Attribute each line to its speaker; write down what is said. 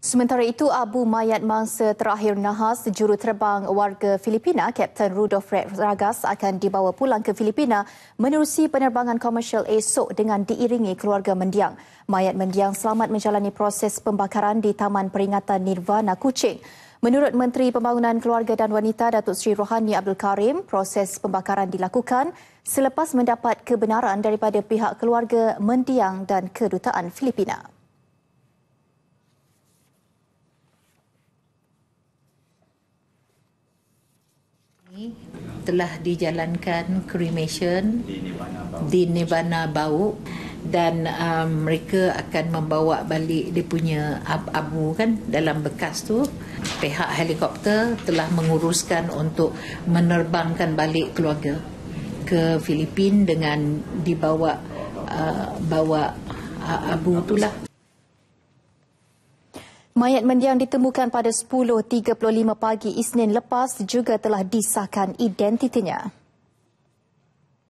Speaker 1: Sementara itu, abu mayat mangsa terakhir nahas juruterbang warga Filipina, Kapten Rudolf Red Ragas akan dibawa pulang ke Filipina menerusi penerbangan komersial esok dengan diiringi keluarga mendiang. Mayat mendiang selamat menjalani proses pembakaran di Taman Peringatan Nirvana Kuching. Menurut Menteri Pembangunan Keluarga dan Wanita Datuk Seri Rohani Abdul Karim, proses pembakaran dilakukan selepas mendapat kebenaran daripada pihak keluarga mendiang dan kedutaan Filipina.
Speaker 2: telah dijalankan cremation di Nibana Bau dan um, mereka akan membawa balik dia punya abu kan dalam bekas tu pihak helikopter telah menguruskan untuk menerbangkan balik keluarga ke Filipina dengan dibawa uh, bawa uh, abu itulah
Speaker 1: Mayat mendiang ditemukan pada 10.35 pagi Isnin lepas juga telah disahkan identitinya.